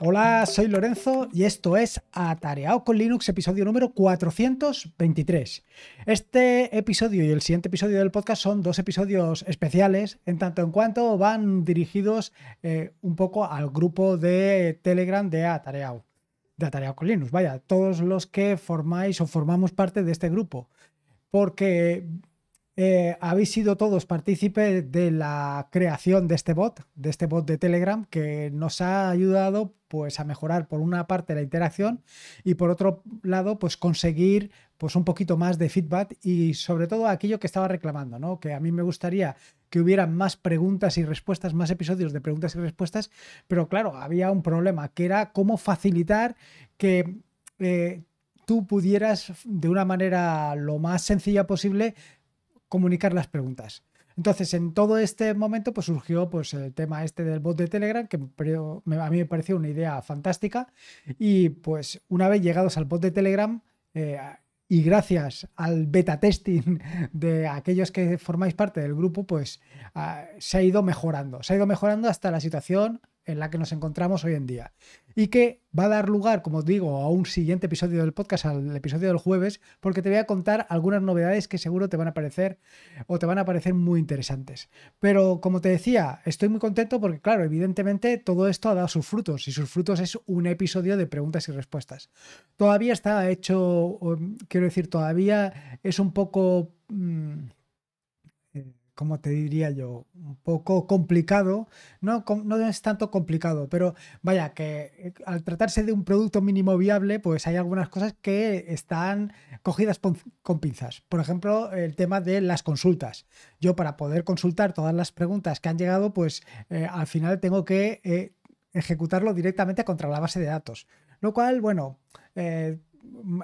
Hola, soy Lorenzo y esto es Atareado con Linux, episodio número 423. Este episodio y el siguiente episodio del podcast son dos episodios especiales, en tanto en cuanto van dirigidos eh, un poco al grupo de Telegram de Atareado, de Atareado con Linux, vaya, todos los que formáis o formamos parte de este grupo, porque eh, habéis sido todos partícipes de la creación de este bot, de este bot de Telegram, que nos ha ayudado pues, a mejorar por una parte la interacción y por otro lado, pues conseguir pues, un poquito más de feedback y sobre todo aquello que estaba reclamando, Que a mí me gustaría que hubieran más preguntas y respuestas, más episodios de preguntas y respuestas, pero claro, había un problema, que era cómo facilitar que eh, tú pudieras de una manera lo más sencilla posible comunicar las preguntas. Entonces, en todo este momento, pues surgió pues, el tema este del bot de Telegram, que a mí me pareció una idea fantástica. Y pues una vez llegados al bot de Telegram, eh, y gracias al beta testing de aquellos que formáis parte del grupo, pues ah, se ha ido mejorando. Se ha ido mejorando hasta la situación en la que nos encontramos hoy en día. Y que va a dar lugar, como digo, a un siguiente episodio del podcast, al episodio del jueves, porque te voy a contar algunas novedades que seguro te van a parecer o te van a parecer muy interesantes. Pero como te decía, estoy muy contento porque, claro, evidentemente todo esto ha dado sus frutos y sus frutos es un episodio de preguntas y respuestas. Todavía está hecho, quiero decir, todavía es un poco... Mm, como te diría yo? Un poco complicado. No, no es tanto complicado, pero vaya, que eh, al tratarse de un producto mínimo viable, pues hay algunas cosas que están cogidas con pinzas. Por ejemplo, el tema de las consultas. Yo para poder consultar todas las preguntas que han llegado, pues eh, al final tengo que eh, ejecutarlo directamente contra la base de datos. Lo cual, bueno,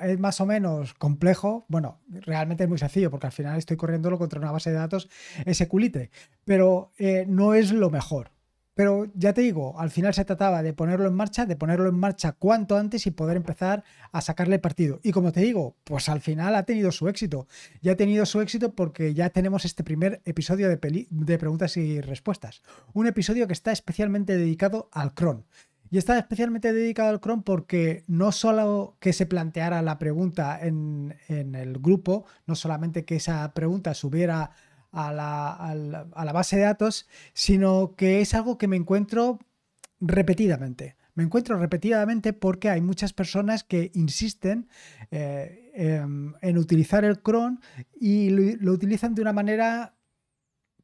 es más o menos complejo. Bueno, realmente es muy sencillo porque al final estoy corriéndolo contra una base de datos SQLite, pero eh, no es lo mejor. Pero ya te digo, al final se trataba de ponerlo en marcha, de ponerlo en marcha cuanto antes y poder empezar a sacarle partido. Y como te digo, pues al final ha tenido su éxito. Ya ha tenido su éxito porque ya tenemos este primer episodio de, de preguntas y respuestas. Un episodio que está especialmente dedicado al cron. Y está especialmente dedicado al cron porque no solo que se planteara la pregunta en, el grupo, no solamente que esa pregunta subiera a la, base de datos, sino que es algo que me encuentro repetidamente. Me encuentro repetidamente porque hay muchas personas que insisten eh, em, en utilizar el cron y lo utilizan de una manera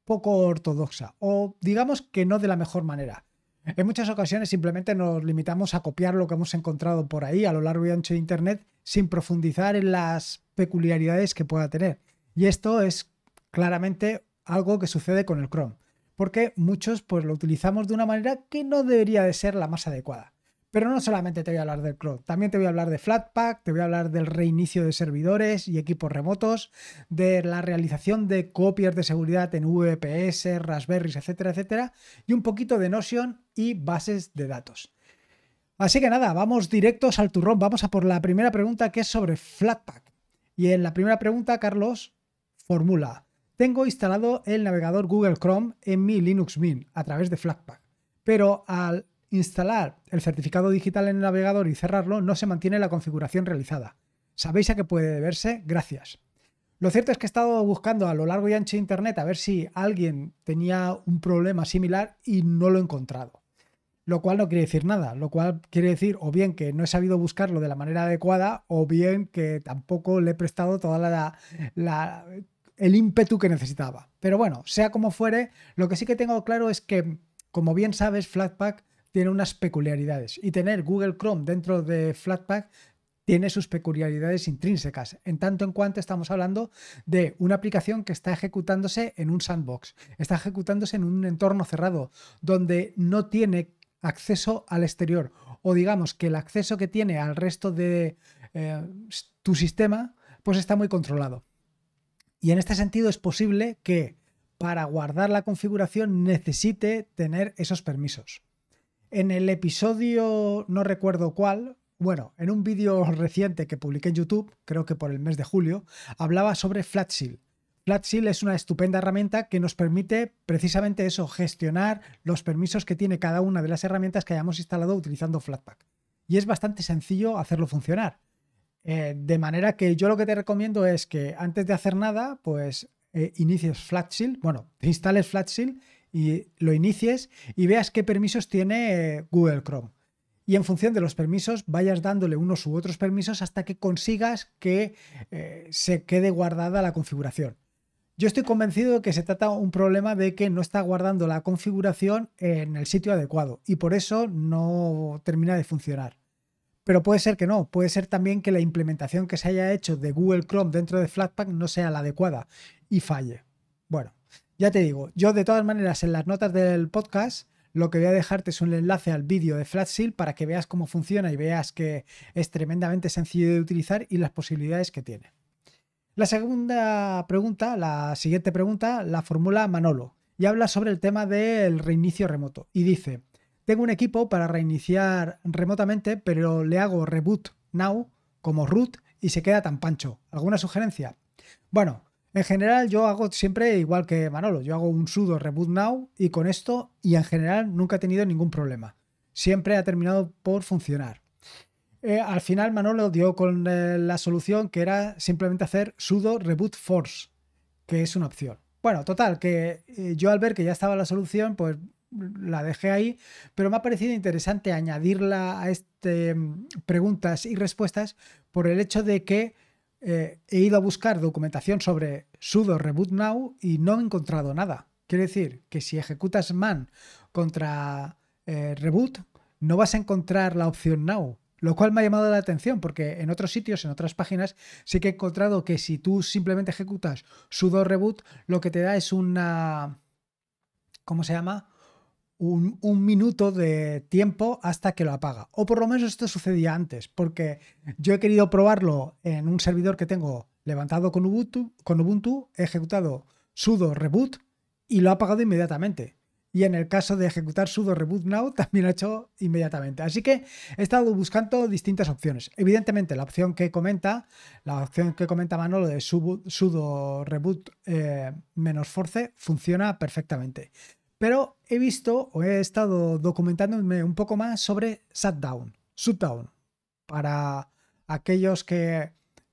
poco ortodoxa o digamos que no de la mejor manera. En muchas ocasiones simplemente nos limitamos a copiar lo que hemos encontrado por ahí a lo largo y ancho de Internet sin profundizar en las peculiaridades que pueda tener. Y esto es claramente algo que sucede con el Chrome, porque muchos pues, lo utilizamos de una manera que no debería de ser la más adecuada. Pero no solamente te voy a hablar del cloud, también te voy a hablar de Flatpak, te voy a hablar del reinicio de servidores y equipos remotos, de la realización de copias de seguridad en VPS, Raspberry, etcétera, etcétera, y un poquito de Notion y bases de datos. Así que nada, vamos directos al turrón, vamos a por la primera pregunta que es sobre Flatpak. Y en la primera pregunta, Carlos, formula, tengo instalado el navegador Google Chrome en mi Linux Mint a través de Flatpak, pero al instalar el certificado digital en el navegador y cerrarlo, no se mantiene la configuración realizada. ¿Sabéis a qué puede deberse? Gracias. Lo cierto es que he estado buscando a lo largo y ancho de Internet a ver si alguien tenía un problema similar y no lo he encontrado. Lo cual no quiere decir nada, lo cual quiere decir o bien que no he sabido buscarlo de la manera adecuada o bien que tampoco le he prestado toda la, el ímpetu que necesitaba. Pero bueno, sea como fuere, lo que sí que tengo claro es que, como bien sabes, Flatpak tiene unas peculiaridades y tener Google Chrome dentro de Flatpak tiene sus peculiaridades intrínsecas, en tanto en cuanto estamos hablando de una aplicación que está ejecutándose en un sandbox, está ejecutándose en un entorno cerrado, donde no tiene acceso al exterior, o digamos que el acceso que tiene al resto de eh, tu sistema, pues está muy controlado. Y en este sentido es posible que para guardar la configuración necesite tener esos permisos. En el episodio, no recuerdo cuál, bueno, en un vídeo reciente que publiqué en YouTube, creo que por el mes de julio, hablaba sobre Flatseal. Flatseal es una estupenda herramienta que nos permite precisamente eso, gestionar los permisos que tiene cada una de las herramientas que hayamos instalado utilizando Flatpak. Y es bastante sencillo hacerlo funcionar. Eh, de manera que yo lo que te recomiendo es que antes de hacer nada, pues eh, inicies Flatseal, bueno, te instales Flatseal y lo inicies y veas qué permisos tiene Google Chrome. Y en función de los permisos, vayas dándole unos u otros permisos hasta que consigas que eh, se quede guardada la configuración. Yo estoy convencido de que se trata un problema de que no está guardando la configuración en el sitio adecuado y por eso no termina de funcionar. Pero puede ser que no, puede ser también que la implementación que se haya hecho de Google Chrome dentro de Flatpak no sea la adecuada y falle. Ya te digo, yo de todas maneras en las notas del podcast lo que voy a dejarte es un enlace al vídeo de FlatSeal para que veas cómo funciona y veas que es tremendamente sencillo de utilizar y las posibilidades que tiene. La segunda pregunta, la siguiente pregunta, la formula Manolo y habla sobre el tema del reinicio remoto y dice, tengo un equipo para reiniciar remotamente, pero le hago reboot now como root y se queda tan pancho. ¿Alguna sugerencia? Bueno, en general, yo hago siempre igual que Manolo, yo hago un sudo reboot now y con esto, y en general nunca he tenido ningún problema. Siempre ha terminado por funcionar. Eh, al final, Manolo dio con eh, la solución que era simplemente hacer sudo reboot force, que es una opción. Bueno, total, que eh, yo al ver que ya estaba la solución, pues la dejé ahí, pero me ha parecido interesante añadirla a este mm, preguntas y respuestas por el hecho de que eh, he ido a buscar documentación sobre sudo reboot now y no he encontrado nada. Quiere decir que si ejecutas man contra eh, reboot, no vas a encontrar la opción now. Lo cual me ha llamado la atención porque en otros sitios, en otras páginas, sí que he encontrado que si tú simplemente ejecutas sudo reboot, lo que te da es una... ¿Cómo se llama? un, minuto de tiempo hasta que lo apaga. O por lo menos esto sucedía antes, porque yo he querido probarlo en un servidor que tengo levantado con Ubuntu, con Ubuntu he ejecutado sudo reboot y lo ha apagado inmediatamente. Y en el caso de ejecutar sudo reboot now, también ha hecho inmediatamente. Así que he estado buscando distintas opciones. Evidentemente, la opción que comenta, la opción que comenta Manolo de sudo reboot eh, menos force, funciona perfectamente. Pero he visto o he estado documentándome un poco más sobre Shutdown. Shutdown. Para aquellos que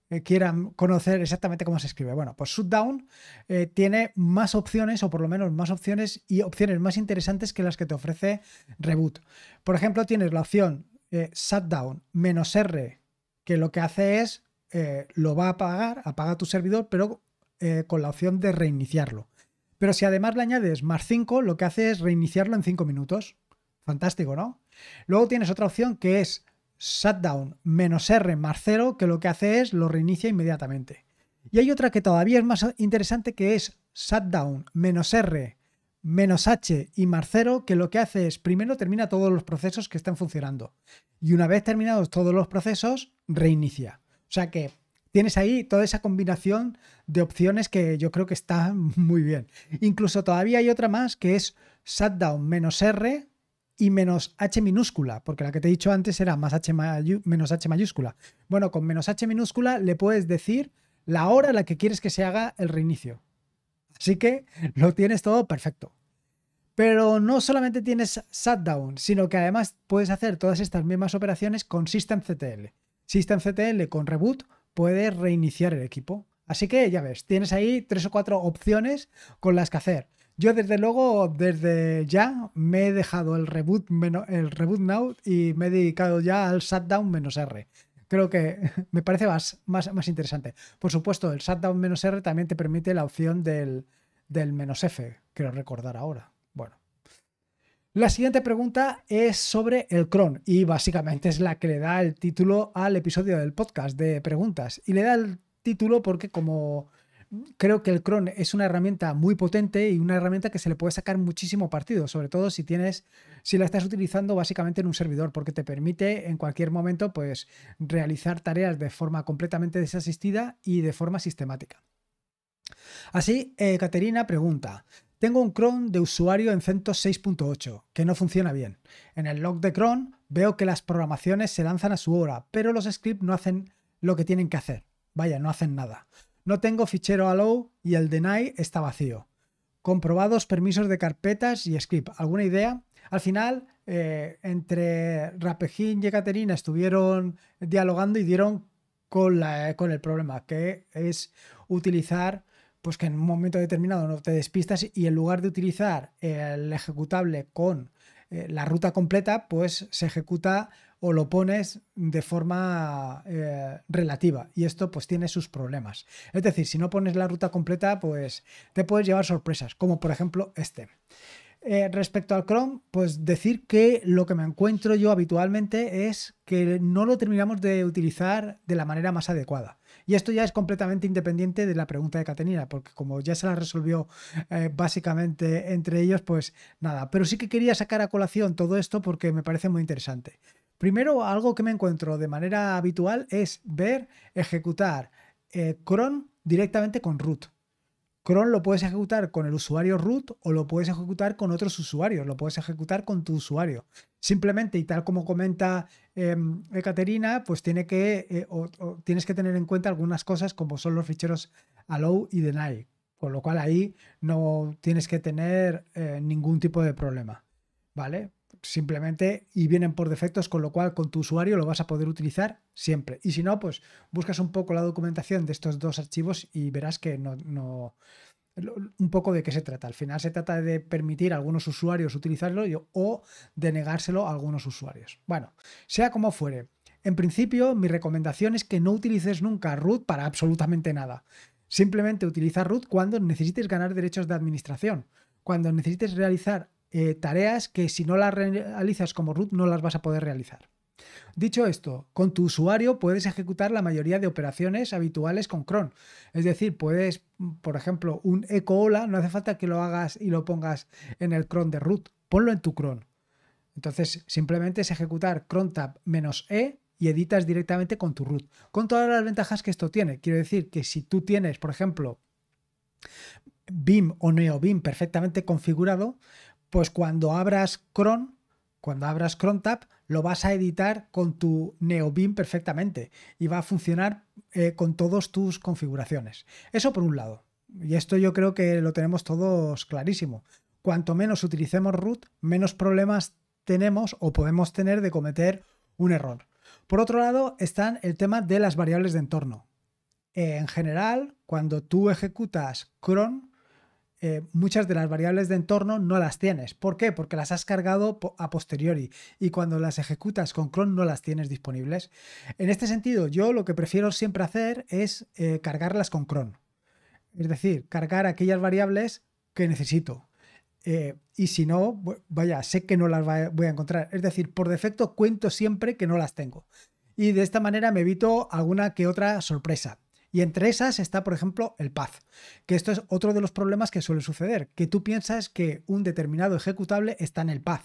eh, quieran conocer exactamente cómo se escribe. Bueno, pues Shutdown eh, tiene más opciones, o por lo menos más opciones y opciones más interesantes que las que te ofrece Reboot. Por ejemplo, tienes la opción eh, Shutdown R, que lo que hace es eh, lo va a apagar, apaga tu servidor, pero con la opción de reiniciarlo. Pero si además le añades más 5, lo que hace es reiniciarlo en 5 minutos. Fantástico, ¿no? Luego tienes otra opción que es shutdown menos R más 0, que lo que hace es lo reinicia inmediatamente. Y hay otra que todavía es más interesante que es shutdown menos R menos H y más 0, que lo que hace es primero termina todos los procesos que están funcionando. Y una vez terminados todos los procesos, reinicia. O sea que tienes ahí toda esa combinación de opciones que yo creo que está muy bien. Incluso todavía hay otra más que es shutdown menos R y menos H minúscula, porque la que te he dicho antes era más H menos H mayúscula. Bueno, con menos H minúscula le puedes decir la hora a la que quieres que se haga el reinicio. Así que lo tienes todo perfecto. Pero no solamente tienes shutdown, sino que además puedes hacer todas estas mismas operaciones con systemctl. Systemctl con reboot puedes reiniciar el equipo. Así que ya ves, tienes ahí tres o cuatro opciones con las que hacer. Yo desde luego, desde ya, me he dejado el reboot, el reboot now y me he dedicado ya al shutdown menos R. Creo que me parece más, más, más interesante. Por supuesto, el shutdown menos R también te permite la opción del, menos F, quiero recordar ahora. Bueno. La siguiente pregunta es sobre el cron y básicamente es la que le da el título al episodio del podcast de preguntas. Y le da el título porque como creo que el cron es una herramienta muy potente y una herramienta que se le puede sacar muchísimo partido, sobre todo si tienes si la estás utilizando básicamente en un servidor porque te permite en cualquier momento pues realizar tareas de forma completamente desasistida y de forma sistemática. Así, eh, Caterina pregunta, tengo un cron de usuario en CentOS 6.8, que no funciona bien. En el log de cron veo que las programaciones se lanzan a su hora, pero los scripts no hacen lo que tienen que hacer. Vaya, no hacen nada. No tengo fichero allow y el deny está vacío. Comprobados permisos de carpetas y script. ¿Alguna idea? Al final, eh, entre Rapejín y Caterina estuvieron dialogando y dieron con el problema, que es utilizar pues que en un momento determinado no te despistas y en lugar de utilizar el ejecutable con eh, la ruta completa, pues se ejecuta o lo pones de forma eh, relativa. Y esto pues tiene sus problemas. Es decir, si no pones la ruta completa, pues te puedes llevar sorpresas, como por ejemplo este. Eh, respecto al Chrome, pues decir que lo que me encuentro yo habitualmente es que no lo terminamos de utilizar de la manera más adecuada. Y esto ya es completamente independiente de la pregunta de Catenina, porque como ya se la resolvió eh, básicamente entre ellos, pues nada. Pero sí que quería sacar a colación todo esto porque me parece muy interesante. Primero, algo que me encuentro de manera habitual es ver ejecutar eh, cron directamente con root cron lo puedes ejecutar con el usuario root o lo puedes ejecutar con otros usuarios, lo puedes ejecutar con tu usuario. Simplemente, y tal como comenta em, Ekaterina, pues tiene que, eh, tienes que tener en cuenta algunas cosas como son los ficheros allow y deny, con lo cual ahí no tienes que tener eh, ningún tipo de problema. ¿Vale? simplemente y vienen por defectos, con lo cual con tu usuario lo vas a poder utilizar siempre. Y si no, pues buscas un poco la documentación de estos dos archivos y verás que no, no un poco de qué se trata. Al final se trata de permitir a algunos usuarios utilizarlo o de negárselo a algunos usuarios. Bueno, sea como fuere. En principio, mi recomendación es que no utilices nunca root para absolutamente nada. Simplemente utiliza root cuando necesites ganar derechos de administración, cuando necesites realizar eh, tareas que si no las realizas como root no las vas a poder realizar. Dicho esto, con tu usuario puedes ejecutar la mayoría de operaciones habituales con cron. Es decir, puedes, por ejemplo, un eco hola, no hace falta que lo hagas y lo pongas en el cron de root, ponlo en tu cron. Entonces, simplemente es ejecutar crontab menos "-e", y editas directamente con tu root, con todas las ventajas que esto tiene. Quiero decir que si tú tienes, por ejemplo, BIM o NeoBIM perfectamente configurado, pues cuando abras cron, cuando abras tab, lo vas a editar con tu NeoBeam perfectamente y va a funcionar eh, con todas tus configuraciones. Eso por un lado. Y esto yo creo que lo tenemos todos clarísimo. Cuanto menos utilicemos root, menos problemas tenemos o podemos tener de cometer un error. Por otro lado, están el tema de las variables de entorno. En general, cuando tú ejecutas cron, eh, muchas de las variables de entorno no las tienes. ¿Por qué? Porque las has cargado a posteriori y cuando las ejecutas con cron no las tienes disponibles. En este sentido, yo lo que prefiero siempre hacer es eh, cargarlas con cron. Es decir, cargar aquellas variables que necesito. Eh, y si no, vaya, sé que no las voy a encontrar. Es decir, por defecto cuento siempre que no las tengo. Y de esta manera me evito alguna que otra sorpresa. Y entre esas está, por ejemplo, el path, que esto es otro de los problemas que suele suceder, que tú piensas que un determinado ejecutable está en el path.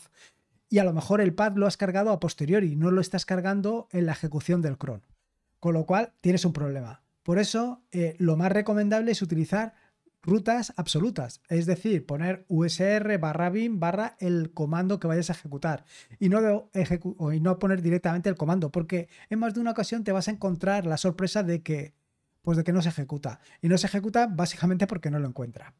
Y a lo mejor el path lo has cargado a posteriori, no lo estás cargando en la ejecución del cron. Con lo cual tienes un problema. Por eso, eh, lo más recomendable es utilizar rutas absolutas, es decir, poner usr barra bin barra el comando que vayas a ejecutar y no, y no poner directamente el comando, porque en más de una ocasión te vas a encontrar la sorpresa de que pues de que no se ejecuta. Y no se ejecuta básicamente porque no lo encuentra.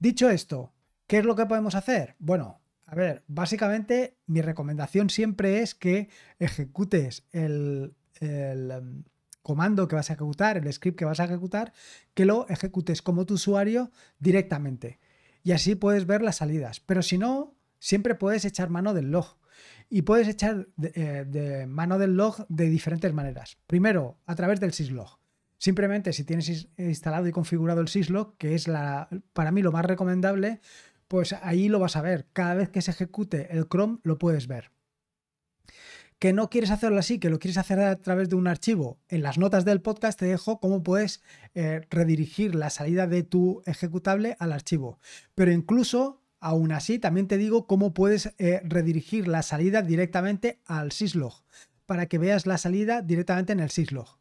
Dicho esto, ¿qué es lo que podemos hacer? Bueno, a ver, básicamente mi recomendación siempre es que ejecutes el, em, comando que vas a ejecutar, el script que vas a ejecutar, que lo ejecutes como tu usuario directamente. Y así puedes ver las salidas. Pero si no, siempre puedes echar mano del log. Y puedes echar de, eh, mano del log de diferentes maneras. Primero, a través del syslog. Simplemente si tienes instalado y configurado el Syslog, que es para mí lo más recomendable, pues ahí lo vas a ver. Cada vez que se ejecute el Chrome lo puedes ver. Que no quieres hacerlo así, que lo quieres hacer a través de un archivo. En las notas del podcast te dejo cómo puedes eh, redirigir la salida de tu ejecutable al archivo. Pero incluso Aún así, también te digo cómo puedes eh, redirigir la salida directamente al syslog, para que veas la salida directamente en el syslog.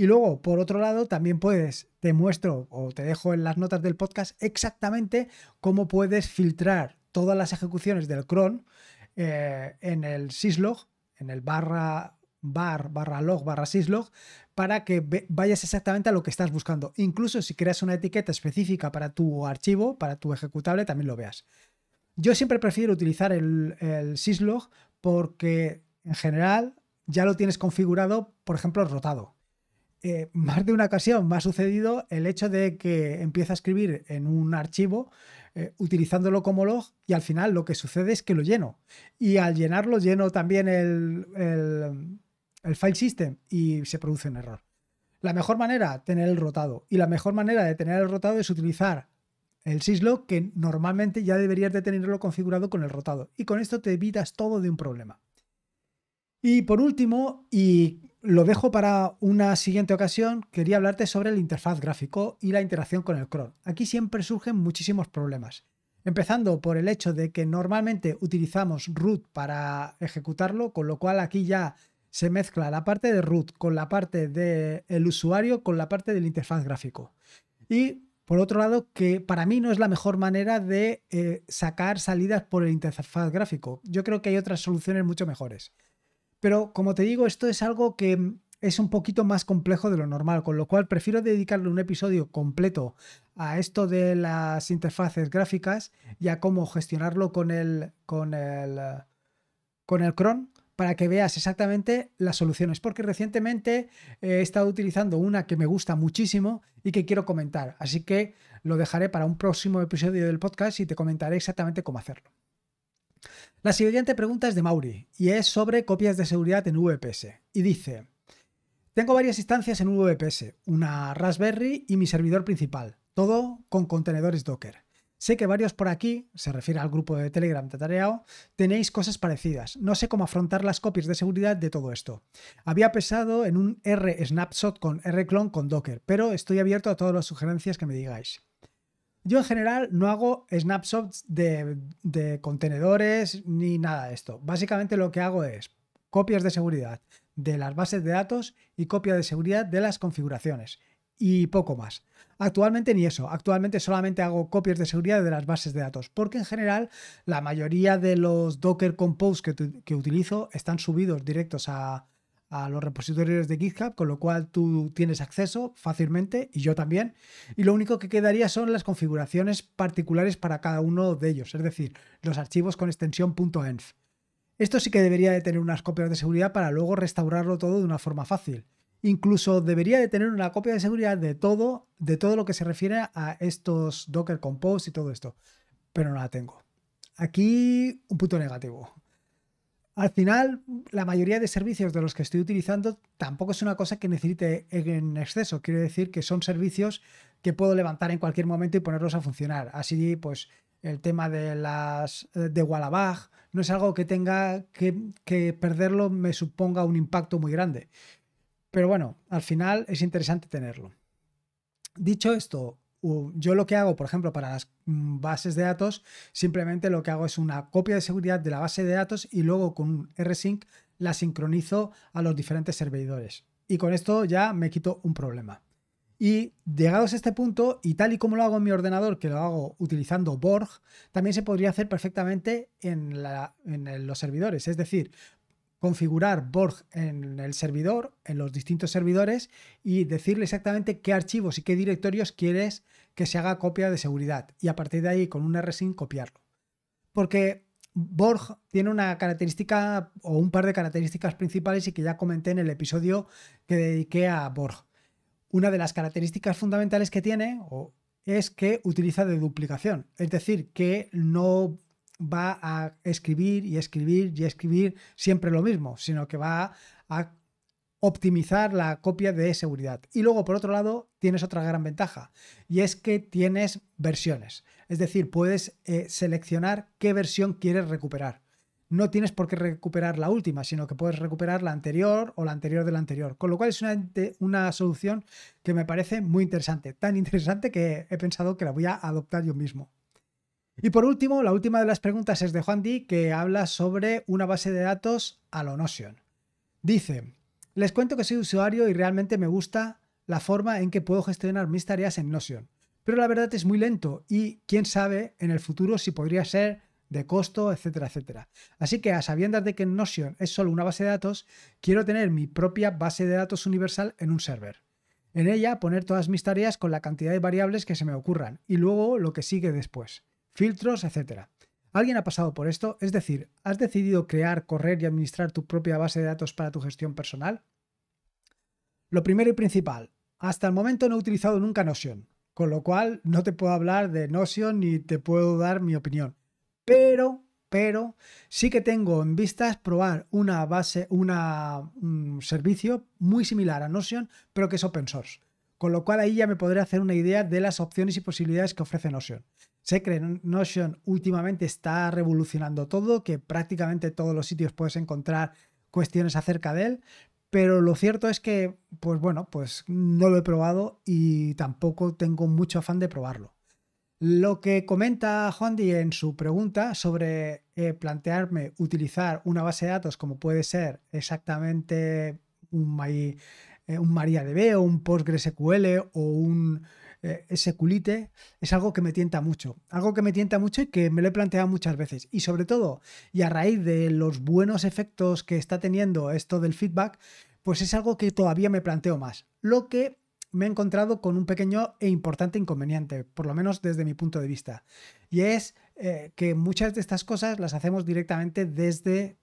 Y luego, por otro lado, también puedes, te muestro o te dejo en las notas del podcast exactamente cómo puedes filtrar todas las ejecuciones del cron eh, en el syslog, en el barra bar, barra log, barra syslog, para que vayas exactamente a lo que estás buscando. Incluso si creas una etiqueta específica para tu archivo, para tu ejecutable, también lo veas. Yo siempre prefiero utilizar el syslog porque en general ya lo tienes configurado, por ejemplo, rotado. Eh, más de una ocasión me ha sucedido el hecho de que empieza a escribir en un archivo eh, utilizándolo como log y al final lo que sucede es que lo lleno. Y al llenarlo lleno también el, el, el file system y se produce un error. La mejor manera, tener el rotado. Y la mejor manera de tener el rotado es utilizar el syslog que normalmente ya deberías de tenerlo configurado con el rotado. Y con esto te evitas todo de un problema. Y por último, y lo dejo para una siguiente ocasión. Quería hablarte sobre el interfaz gráfico y la interacción con el cron. Aquí siempre surgen muchísimos problemas. Empezando por el hecho de que normalmente utilizamos root para ejecutarlo, con lo cual aquí ya se mezcla la parte de root con la parte del usuario, con la parte del interfaz gráfico. Y por otro lado, que para mí no es la mejor manera de eh, sacar salidas por el interfaz gráfico. Yo creo que hay otras soluciones mucho mejores. Pero como te digo, esto es algo que mm, es un poquito más complejo de lo normal, con lo cual prefiero dedicarle un episodio completo a esto de las interfaces gráficas y a cómo gestionarlo con el con el con el cron para que veas exactamente las soluciones, porque recientemente eh, he estado utilizando una que me gusta muchísimo y que quiero comentar, así que lo dejaré para un próximo episodio del podcast y te comentaré exactamente cómo hacerlo. La siguiente pregunta es de Mauri y es sobre copias de seguridad en VPS. Y dice, tengo varias instancias en VPS, una Raspberry y mi servidor principal, todo con contenedores Docker. Sé que varios por aquí, se refiere al grupo de Telegram tareao tenéis cosas parecidas. No sé cómo afrontar las copias de seguridad de todo esto. Había pensado en un R Snapshot con R Clone con Docker, pero estoy abierto a todas las sugerencias que me digáis. Yo en general no hago snapshots de, contenedores ni nada de esto. Básicamente lo que hago es copias de seguridad de las bases de datos y copia de seguridad de las configuraciones y poco más. Actualmente ni eso, actualmente solamente hago copias de seguridad de las bases de datos, porque en general la mayoría de los Docker Compose que utilizo están subidos directos a, a los repositorios de GitHub, con lo cual tú tienes acceso fácilmente y yo también. Y lo único que quedaría son las configuraciones particulares para cada uno de ellos, es decir, los archivos con extensión .env. Esto sí que debería de tener unas copias de seguridad para luego restaurarlo todo de una forma fácil. Incluso debería de tener una copia de seguridad de todo, de todo lo que se refiere a estos Docker Compose y todo esto. Pero no la tengo. Aquí un punto negativo. Al final, la mayoría de servicios de los que estoy utilizando tampoco es una cosa que necesite en exceso. Quiero decir que son servicios que puedo levantar en cualquier momento y ponerlos a funcionar. Así, pues, el tema de las eh, de Wallabag no es algo que tenga que perderlo me suponga un impacto muy grande. Pero bueno, al final es interesante tenerlo. Dicho esto, yo lo que hago, por ejemplo, para las mm, bases de datos, simplemente lo que hago es una copia de seguridad de la base de datos y luego con un rsync la sincronizo a los diferentes servidores. Y con esto ya me quito un problema. Y llegados a este punto, y tal y como lo hago en mi ordenador, que lo hago utilizando Borg, también se podría hacer perfectamente en, en los servidores. Es decir, configurar Borg en el servidor, en los distintos servidores y decirle exactamente qué archivos y qué directorios quieres que se haga copia de seguridad y a partir de ahí con un rsync copiarlo. Porque Borg tiene una característica o un par de características principales y que ya comenté en el episodio que dediqué a Borg. Una de las características fundamentales que tiene es que utiliza de duplicación, es decir, que no va a escribir y escribir y escribir siempre lo mismo, sino que va a optimizar la copia de seguridad. Y luego, por otro lado, tienes otra gran ventaja, y es que tienes versiones. Es decir, puedes eh, seleccionar qué versión quieres recuperar. No tienes por qué recuperar la última, sino que puedes recuperar la anterior o la anterior de la anterior. Con lo cual es una solución que me parece muy interesante. Tan interesante que he pensado que la voy a adoptar yo mismo. Y por último, la última de las preguntas es de Juan Di, que habla sobre una base de datos a lo Notion. Dice, les cuento que soy usuario y realmente me gusta la forma en que puedo gestionar mis tareas en Notion, pero la verdad es muy lento y quién sabe en el futuro si podría ser de costo, etcétera, etcétera. Así que a sabiendas de que Notion es solo una base de datos, quiero tener mi propia base de datos universal en un server. En ella poner todas mis tareas con la cantidad de variables que se me ocurran y luego lo que sigue después filtros, etcétera. ¿Alguien ha pasado por esto? Es decir, ¿has decidido crear, correr y administrar tu propia base de datos para tu gestión personal? Lo primero y principal, hasta el momento no he utilizado nunca Notion, con lo cual no te puedo hablar de Notion ni te puedo dar mi opinión. Pero, pero sí que tengo en vistas probar una base, un servicio muy similar a Notion, pero que es open source con lo cual ahí ya me podré hacer una idea de las opciones y posibilidades que ofrece Notion. Sé que Notion últimamente está revolucionando todo, que prácticamente todos los sitios puedes encontrar cuestiones acerca de él, pero lo cierto es que, pues bueno, pues no lo he probado y tampoco tengo mucho afán de probarlo. Lo que comenta Juan Di en su pregunta sobre eh, plantearme utilizar una base de datos como puede ser exactamente un My eh, un MariaDB o un PostgreSQL o un eh, SQLite, es algo que me tienta mucho. Algo que me tienta mucho y que me lo he planteado muchas veces. Y sobre todo, y a raíz de los buenos efectos que está teniendo esto del feedback, pues es algo que todavía me planteo más. Lo que me he encontrado con un pequeño e importante inconveniente, por lo menos desde mi punto de vista. Y es eh, que muchas de estas cosas las hacemos directamente desde,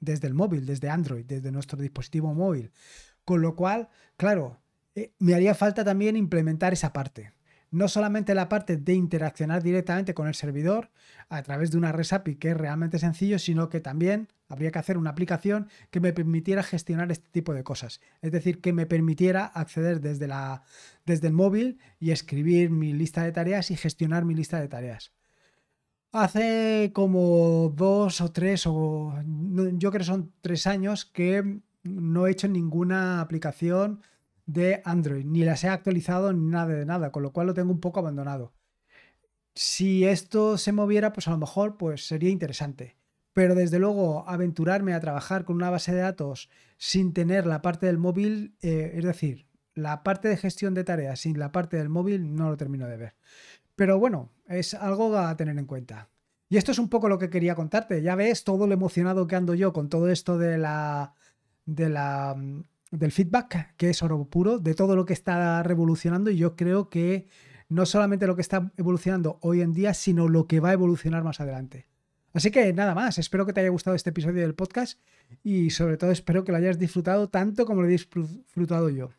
desde el móvil, desde Android, desde nuestro dispositivo móvil. Con lo cual, claro, eh, me haría falta también implementar esa parte. No solamente la parte de interaccionar directamente con el servidor a través de una RESAPI que es realmente sencillo, sino que también habría que hacer una aplicación que me permitiera gestionar este tipo de cosas. Es decir, que me permitiera acceder desde, la, desde el móvil y escribir mi lista de tareas y gestionar mi lista de tareas. Hace como dos o tres, o yo creo que son tres años que no he hecho ninguna aplicación de Android, ni las he actualizado ni nada de nada, con lo cual lo tengo un poco abandonado. Si esto se moviera, pues a lo mejor pues sería interesante. Pero desde luego, aventurarme a trabajar con una base de datos sin tener la parte del móvil, eh, es decir, la parte de gestión de tareas sin la parte del móvil, no lo termino de ver. Pero bueno, es algo a tener en cuenta. Y esto es un poco lo que quería contarte. Ya ves todo lo emocionado que ando yo con todo esto de la del feedback, que es oro puro, de todo lo que está revolucionando y yo creo que no solamente lo que está evolucionando hoy en día, sino lo que va a evolucionar más adelante. Así que nada más, espero que te haya gustado este episodio del podcast y sobre todo espero que lo hayas disfrutado tanto como lo he disfrutado yo.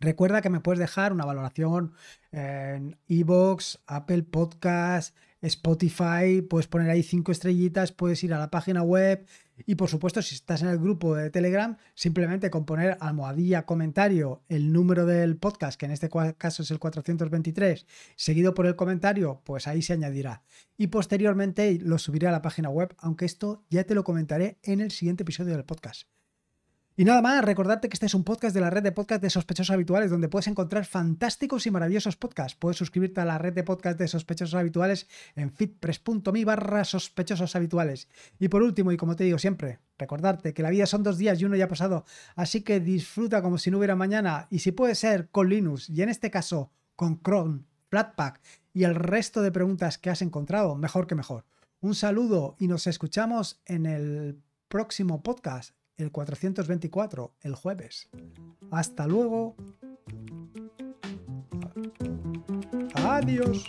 Recuerda que me puedes dejar una valoración en iVoox, Apple Podcast, Spotify, puedes poner ahí cinco estrellitas, puedes ir a la página web y por supuesto si estás en el grupo de Telegram, simplemente con poner almohadilla comentario el número del podcast, que en este caso es el 423, seguido por el comentario, pues ahí se añadirá. Y posteriormente lo subiré a la página web, aunque esto ya te lo comentaré en el siguiente episodio del podcast. Y nada más, recordarte que este es un podcast de la red de podcast de sospechosos habituales, donde puedes encontrar fantásticos y maravillosos podcasts. Puedes suscribirte a la red de podcast de sospechosos habituales en fitpress.me barra sospechosos habituales. Y por último, y como te digo siempre, recordarte que la vida son dos días y uno ya ha pasado, así que disfruta como si no hubiera mañana. Y si puede ser con Linux, y en este caso con Chrome, Flatpak y el resto de preguntas que has encontrado, mejor que mejor. Un saludo y nos escuchamos en el próximo podcast el 424, el jueves. Hasta luego. Adiós.